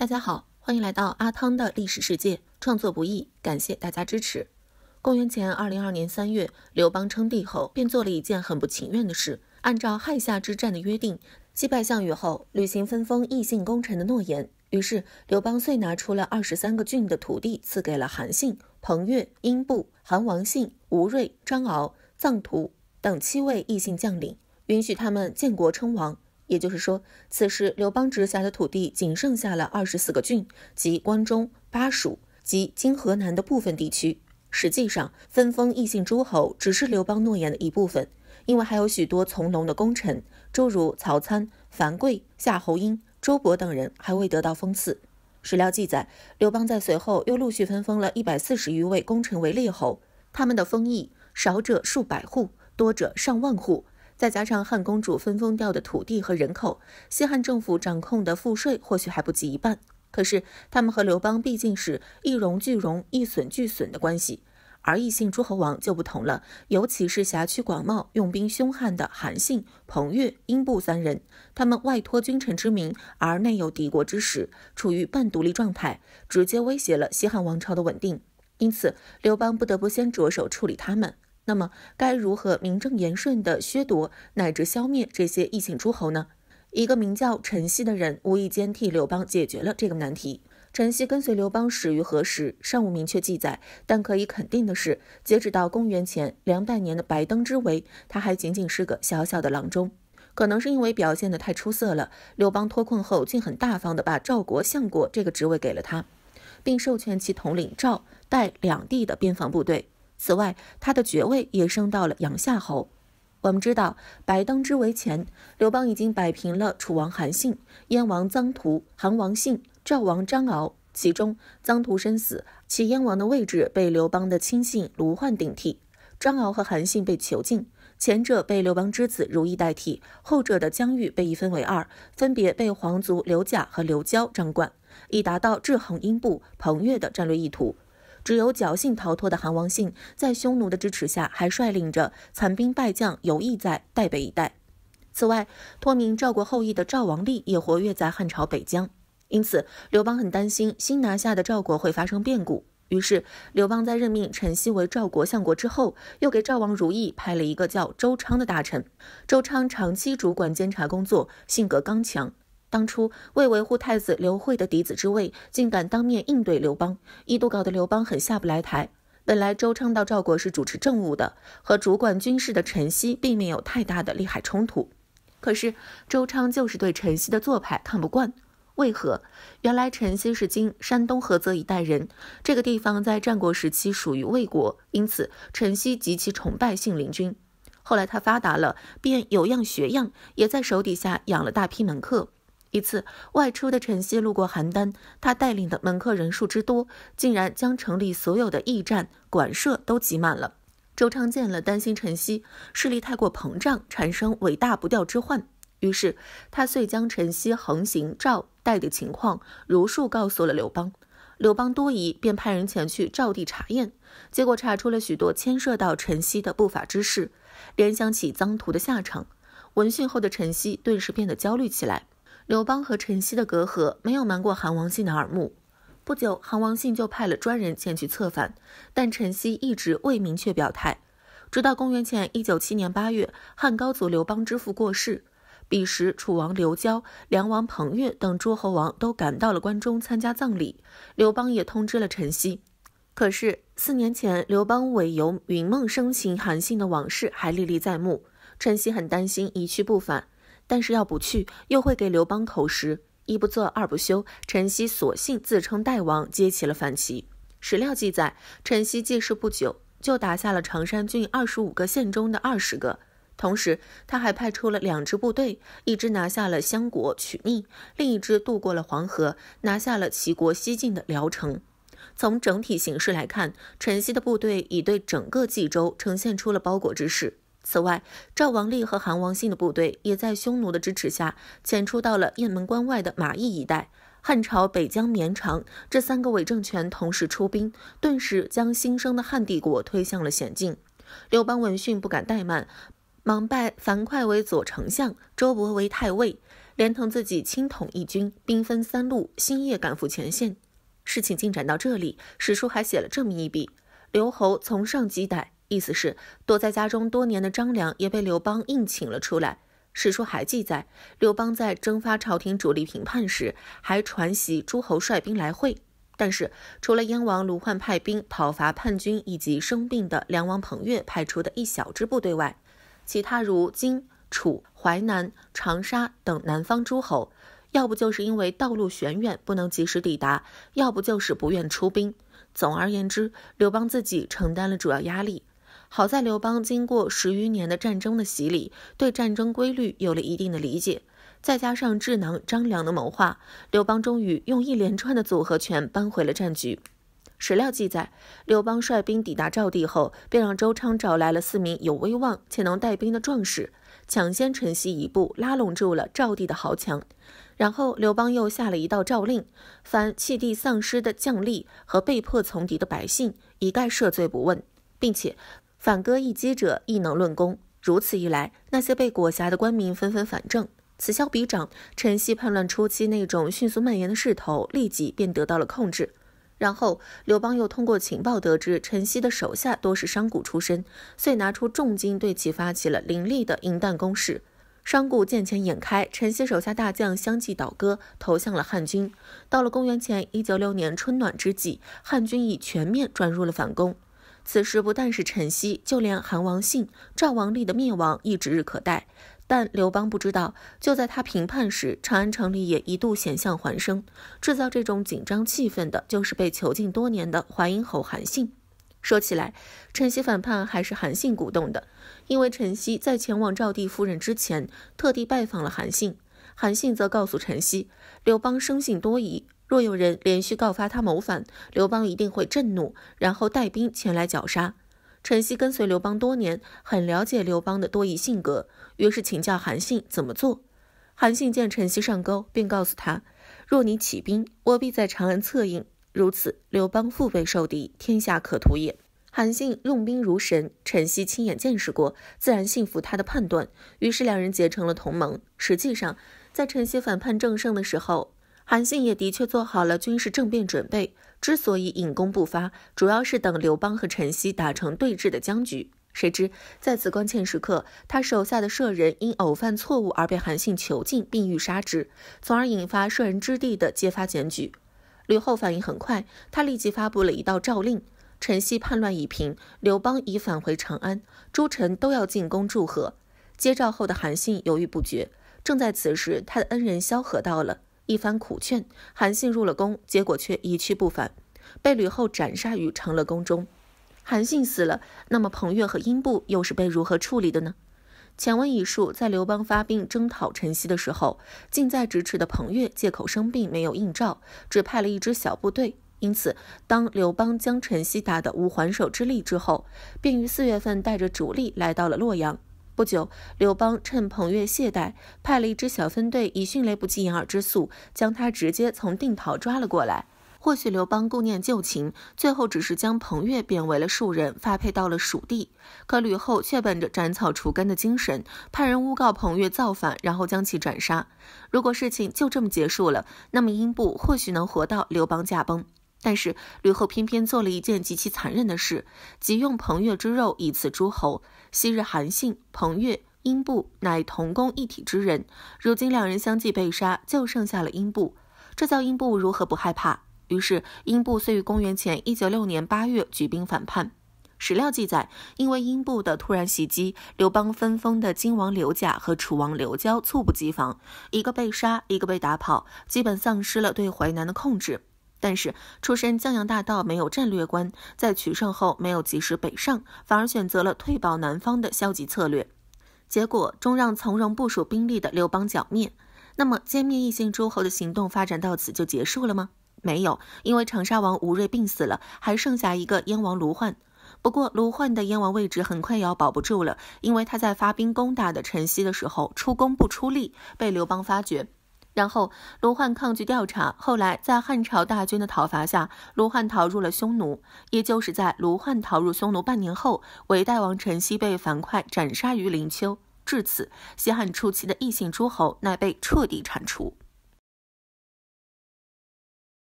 大家好，欢迎来到阿汤的历史世界。创作不易，感谢大家支持。公元前二零二年三月，刘邦称帝后，便做了一件很不情愿的事。按照亥夏之战的约定，击败项羽后，履行分封异姓功臣的诺言。于是，刘邦遂拿出了二十三个郡的土地，赐给了韩信、彭越、英布、韩王信、吴瑞、张敖、臧荼等七位异姓将领，允许他们建国称王。也就是说，此时刘邦直辖的土地仅剩下了二十四个郡，即关中、巴蜀及今河南的部分地区。实际上，分封异姓诸侯只是刘邦诺言的一部分，因为还有许多从农的功臣，诸如曹参、樊哙、夏侯婴、周勃等人还未得到封赐。史料记载，刘邦在随后又陆续分封了一百四十余位功臣为列侯，他们的封邑少者数百户，多者上万户。再加上汉公主分封掉的土地和人口，西汉政府掌控的赋税或许还不及一半。可是他们和刘邦毕竟是一荣俱荣、一损俱损的关系，而异姓诸侯王就不同了，尤其是辖区广袤、用兵凶悍的韩信、彭越、英布三人，他们外托君臣之名，而内有敌国之实，处于半独立状态，直接威胁了西汉王朝的稳定。因此，刘邦不得不先着手处理他们。那么该如何名正言顺地削夺乃至消灭这些异姓诸侯呢？一个名叫陈豨的人无意间替刘邦解决了这个难题。陈豨跟随刘邦始于何时尚无明确记载，但可以肯定的是，截止到公元前两百年的白登之围，他还仅仅是个小小的郎中。可能是因为表现的太出色了，刘邦脱困后竟很大方地把赵国相国这个职位给了他，并授权其统领赵、代两地的边防部队。此外，他的爵位也升到了阳夏侯。我们知道，白登之围前，刘邦已经摆平了楚王韩信、燕王臧荼、韩王信、赵王张敖。其中，臧荼身死，其燕王的位置被刘邦的亲信卢焕顶替；张敖和韩信被囚禁，前者被刘邦之子如意代替，后者的疆域被一分为二，分别被皇族刘贾和刘交掌管，以达到制衡英布、彭越的战略意图。只有侥幸逃脱的韩王信，在匈奴的支持下，还率领着残兵败将游弋在代北一带。此外，托名赵国后裔的赵王立也活跃在汉朝北疆。因此，刘邦很担心新拿下的赵国会发生变故，于是刘邦在任命陈豨为赵国相国之后，又给赵王如意派了一个叫周昌的大臣。周昌长期主管监察工作，性格刚强。当初为维护太子刘惠的嫡子之位，竟敢当面应对刘邦，一度搞得刘邦很下不来台。本来周昌到赵国是主持政务的，和主管军事的陈豨并没有太大的利害冲突，可是周昌就是对陈豨的做派看不惯。为何？原来陈豨是今山东菏泽一带人，这个地方在战国时期属于魏国，因此陈豨极其崇拜信陵君。后来他发达了，便有样学样，也在手底下养了大批门客。一次外出的陈曦路过邯郸，他带领的门客人数之多，竟然将城里所有的驿站、馆舍都挤满了。周昌见了，担心陈曦势力太过膨胀，产生尾大不掉之患，于是他遂将陈曦横行赵代的情况如数告诉了刘邦。刘邦多疑，便派人前去赵地查验，结果查出了许多牵涉到陈曦的不法之事。联想起臧荼的下场，闻讯后的陈曦顿时变得焦虑起来。刘邦和陈曦的隔阂没有瞒过韩王信的耳目，不久，韩王信就派了专人前去策反，但陈曦一直未明确表态。直到公元前一九七年八月，汉高祖刘邦之父过世，彼时，楚王刘交、梁王彭越等诸侯王都赶到了关中参加葬礼，刘邦也通知了陈曦。可是，四年前刘邦尾游云梦生擒韩信的往事还历历在目，陈曦很担心一去不返。但是要不去，又会给刘邦口实。一不做二不休，陈豨索性自称代王，揭起了反旗。史料记载，陈豨继事不久，就打下了常山郡二十五个县中的二十个。同时，他还派出了两支部队，一支拿下了襄国、曲逆，另一支渡过了黄河，拿下了齐国西境的聊城。从整体形势来看，陈豨的部队已对整个冀州呈现出了包裹之势。此外，赵王立和韩王信的部队也在匈奴的支持下，潜出到了雁门关外的马邑一带。汉朝北疆绵长，这三个伪政权同时出兵，顿时将新生的汉帝国推向了险境。刘邦闻讯不敢怠慢，忙拜樊哙为左丞相，周勃为太尉，连同自己亲统一军，兵分三路，星夜赶赴前线。事情进展到这里，史书还写了这么一笔：刘侯从上击逮。意思是，躲在家中多年的张良也被刘邦硬请了出来。史书还记载，刘邦在征发朝廷主力平叛时，还传习诸侯率兵来会。但是，除了燕王卢焕派兵讨伐叛军，以及生病的梁王彭越派出的一小支部队外，其他如荆、楚、淮南、长沙等南方诸侯，要不就是因为道路悬远不能及时抵达，要不就是不愿出兵。总而言之，刘邦自己承担了主要压力。好在刘邦经过十余年的战争的洗礼，对战争规律有了一定的理解，再加上智囊张良的谋划，刘邦终于用一连串的组合拳扳回了战局。史料记载，刘邦率兵抵达赵地后，便让周昌找来了四名有威望且能带兵的壮士，抢先陈豨一步拉拢住了赵地的豪强。然后刘邦又下了一道诏令，凡弃地丧失的将吏和被迫从敌的百姓，一概赦罪不问，并且。反戈一击者亦能论功，如此一来，那些被裹挟的官民纷纷反正，此消彼长，陈豨叛乱初期那种迅速蔓延的势头立即便得到了控制。然后，刘邦又通过情报得知陈豨的手下多是商贾出身，遂拿出重金对其发起了凌厉的迎弹攻势。商贾见钱眼开，陈豨手下大将相继倒戈，投向了汉军。到了公元前一九六年春暖之际，汉军已全面转入了反攻。此时不但是陈豨，就连韩王信、赵王立的灭亡亦指日可待。但刘邦不知道，就在他评判时，长安城里也一度险象环生。制造这种紧张气氛的，就是被囚禁多年的淮阴侯韩信。说起来，陈豨反叛还是韩信鼓动的，因为陈豨在前往赵地夫人之前，特地拜访了韩信。韩信则告诉陈豨，刘邦生性多疑。若有人连续告发他谋反，刘邦一定会震怒，然后带兵前来绞杀。陈曦跟随刘邦多年，很了解刘邦的多疑性格，于是请教韩信怎么做。韩信见陈曦上钩，便告诉他：“若你起兵，我必在长安策应。如此，刘邦腹背受敌，天下可图也。”韩信用兵如神，陈曦亲眼见识过，自然信服他的判断。于是两人结成了同盟。实际上，在陈曦反叛正盛的时候。韩信也的确做好了军事政变准备，之所以引弓不发，主要是等刘邦和陈豨打成对峙的僵局。谁知在此关键时刻，他手下的舍人因偶犯错误而被韩信囚禁，并欲杀之，从而引发舍人之地的揭发检举。吕后反应很快，她立即发布了一道诏令：陈豨叛乱已平，刘邦已返回长安，诸臣都要进宫祝贺。接诏后的韩信犹豫不决。正在此时，他的恩人萧何到了。一番苦劝，韩信入了宫，结果却一去不返，被吕后斩杀于长乐宫中。韩信死了，那么彭越和英布又是被如何处理的呢？前文已述，在刘邦发兵征讨陈豨的时候，近在咫尺的彭越借口生病没有应召，只派了一支小部队。因此，当刘邦将陈豨打得无还手之力之后，便于四月份带着主力来到了洛阳。不久，刘邦趁彭越懈怠，派了一支小分队，以迅雷不及掩耳之速，将他直接从定陶抓了过来。或许刘邦顾念旧情，最后只是将彭越贬为了庶人，发配到了蜀地。可吕后却本着斩草除根的精神，派人诬告彭越造反，然后将其斩杀。如果事情就这么结束了，那么英布或许能活到刘邦驾崩。但是吕后偏偏做了一件极其残忍的事，即用彭越之肉以刺诸侯。昔日韩信、彭越、英布乃同工一体之人，如今两人相继被杀，就剩下了英布，这叫英布如何不害怕？于是英布遂于公元前一九六年八月举兵反叛。史料记载，因为英布的突然袭击，刘邦分封的金王刘贾和楚王刘交猝不及防，一个被杀，一个被打跑，基本丧失了对淮南的控制。但是出身江洋大盗，没有战略观，在取胜后没有及时北上，反而选择了退保南方的消极策略，结果终让从容部署兵力的刘邦剿灭。那么歼灭异姓诸侯的行动发展到此就结束了吗？没有，因为长沙王吴瑞病死了，还剩下一个燕王卢焕。不过卢焕的燕王位置很快也要保不住了，因为他在发兵攻打的陈豨的时候出工不出力，被刘邦发觉。然后，卢焕抗拒调查。后来，在汉朝大军的讨伐下，卢焕逃入了匈奴。也就是在卢焕逃入匈奴半年后，韦代王陈豨被樊哙斩杀于灵丘。至此，西汉初期的异姓诸侯乃被彻底铲除。